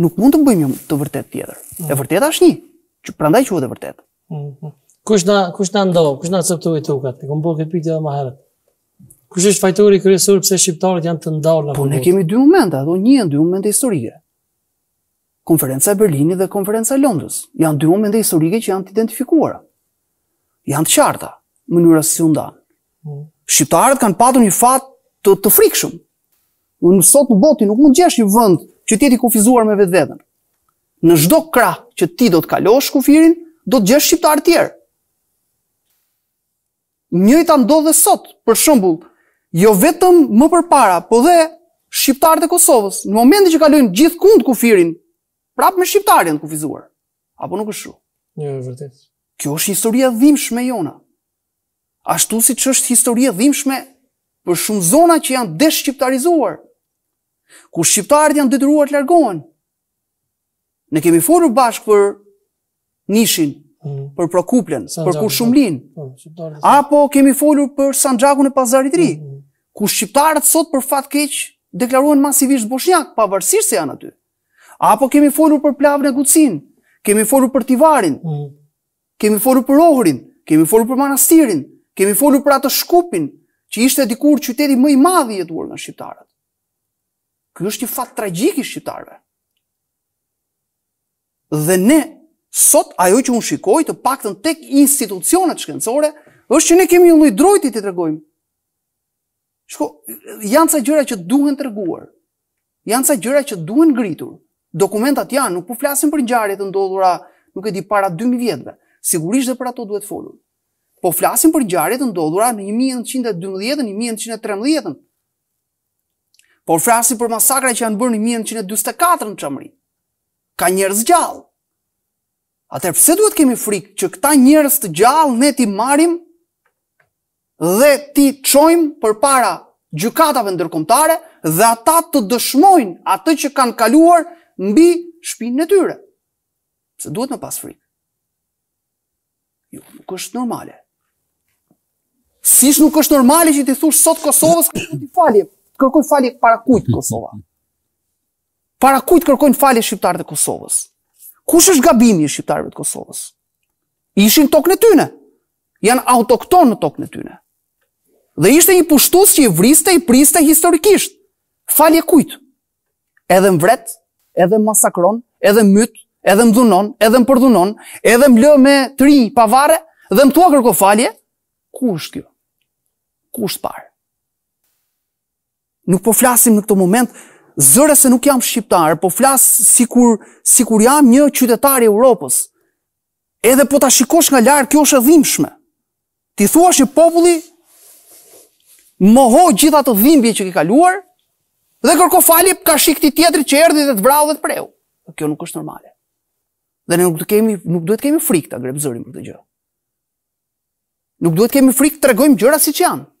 nuk mund të bëjmë një të vërtet tjetër. Mhm. E vërtet është një, që prandaj që vëtë e vërtet. Mhm. Kush në ndohë, kush në acceptu e tukat, në këmë bërë këtë piti edhe ma herët. Kush është fajturi kërësur pëse shqiptarët janë të ndohë në këmë Po, ne kemi dy momenta, dhe një në dy momente historike. Konferenca Berlini dhe konferenca Londës, janë dy momente historike që janë të identifikuara. Janë të qarta, mënyra si undanë. Mhm. Shqiptarët kanë patur një fat të frikshëm. Në sot në botë nuk mund gjesh një vëndë qyteti kufizuar me vetveten. Në çdo krah që ti do të kalosh kufirin, do të gjesh shqiptar tjerë. Njëjta ndodhe sot, për shembull, jo vetëm më përpara, po dhe shqiptarët e Kosovës, në momentin që kalojnë gjithkund kufirin, prapë me shqiptarin kufizuar. Apo nuk është kështu? Jo, vërtet. Kjo është historia dhimbshme jona. Ashtu si që është historia dhimshme për shumë zona që janë deshqiptarizuar ku shqiptarët janë detyruar të largohen. Ne kemi folur bashkë për nishin, hmm. për prokuplen, për kushumlin. Po, hmm. Apo kemi folur për Sanxhakun e pazarit të ri, hmm. Mm, ku shqiptarët sot për fat keq deklaruan masivisht boshnjak, pavarësisht se janë aty. Apo kemi folur për plavën e Gucin, kemi folur për Tivarin, hmm. kemi folur për Ohrin, kemi folur për manastirin, kemi folur për atë shkupin që ishte dikur qyteti më i madh i jetuar nga shqiptarët. Ky është një fat tragjik i shqiptarëve. Dhe ne sot ajo që un shikoj të paktën tek institucionet shkencore është që ne kemi një lloj drojti të tregojmë. Shko, janë ca gjëra që duhen treguar. Janë ca gjëra që duhen ngritur. Dokumentat janë, nuk po flasim për ngjarje të ndodhura, nuk e di para 2000 vjetëve. Sigurisht dhe për ato duhet folur. Po flasim për ngjarje të ndodhura në 1912 1913 por frasi për masakra që janë bërë në 1924 në qëmri. Ka njerës gjallë. Atër pëse duhet kemi frikë që këta njerës të gjallë ne ti marim dhe ti qojmë për para gjukatave ndërkomtare dhe ata të dëshmojnë atë që kanë kaluar mbi shpinë në tyre. Pëse duhet në pas frikë? Jo, nuk është normale. Sish nuk është normale që ti thush sot Kosovës këtë të falje kërkojnë falje para kujtë Kosova. Para kujtë kërkojnë falje shqiptarët e Kosovës. Kush është gabimi i shqiptarëve të Kosovës? Ishin tokën e tyre. Jan autokton në tokën e tyre. Dhe ishte një pushtues që i vriste i priste historikisht. Falje kujt? Edhe mvret, edhe masakron, edhe myt, edhe mdhunon, edhe mpordhunon, edhe mlë me tri pavare dhe më thua kërko falje? Kush kjo? Kush parë? nuk po flasim në këtë moment zëre se nuk jam shqiptar, po flas sikur sikur jam një qytetar i Evropës. Edhe po ta shikosh nga larg, kjo është e dhimbshme. Ti thua se populli mohoi gjitha të dhimbje që ke kaluar dhe kërko falje ka shikti tjetëri që erdi dhe të vrau dhe të preu. Kjo nuk është normale. Dhe ne nuk duhet kemi nuk duhet kemi frikë ta për këtë gjë. Nuk duhet kemi frikë të tregojmë gjëra siç janë.